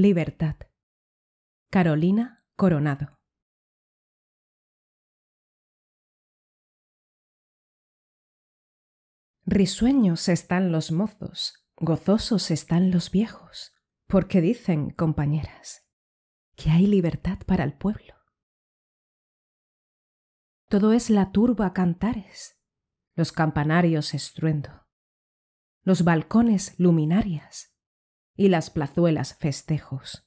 Libertad. Carolina Coronado. Risueños están los mozos, gozosos están los viejos, porque dicen, compañeras, que hay libertad para el pueblo. Todo es la turba cantares, los campanarios estruendo, los balcones luminarias, y las plazuelas festejos.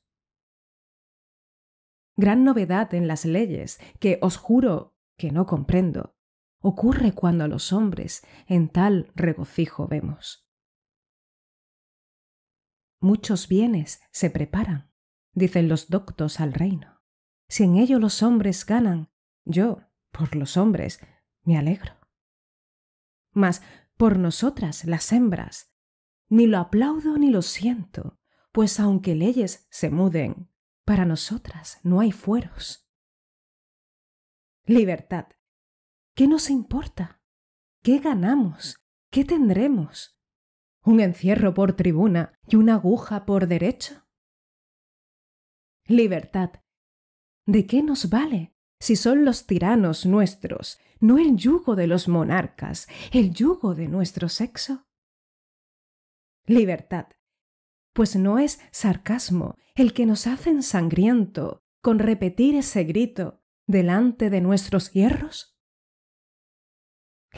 Gran novedad en las leyes, que os juro que no comprendo, ocurre cuando los hombres en tal regocijo vemos. Muchos bienes se preparan, dicen los doctos al reino. Si en ello los hombres ganan, yo, por los hombres, me alegro. Mas por nosotras, las hembras, ni lo aplaudo ni lo siento, pues aunque leyes se muden, para nosotras no hay fueros. Libertad. ¿Qué nos importa? ¿Qué ganamos? ¿Qué tendremos? ¿Un encierro por tribuna y una aguja por derecho? Libertad. ¿De qué nos vale si son los tiranos nuestros, no el yugo de los monarcas, el yugo de nuestro sexo? libertad. Pues no es sarcasmo el que nos hace sangriento con repetir ese grito delante de nuestros hierros.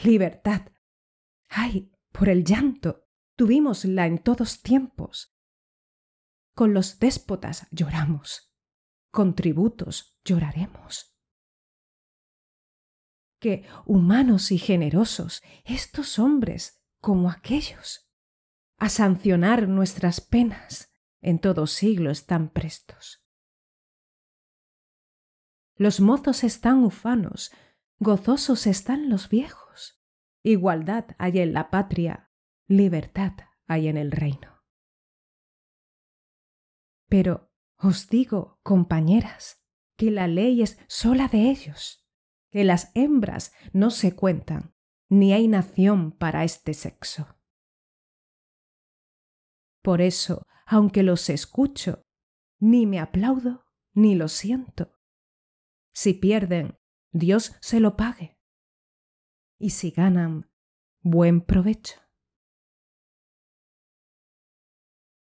Libertad. Ay, por el llanto, tuvimosla en todos tiempos. Con los déspotas lloramos, con tributos lloraremos. Que humanos y generosos, estos hombres como aquellos, a sancionar nuestras penas en todo siglo están prestos. Los mozos están ufanos, gozosos están los viejos, igualdad hay en la patria, libertad hay en el reino. Pero os digo, compañeras, que la ley es sola de ellos, que las hembras no se cuentan, ni hay nación para este sexo. Por eso, aunque los escucho, ni me aplaudo ni lo siento. Si pierden, Dios se lo pague. Y si ganan, buen provecho.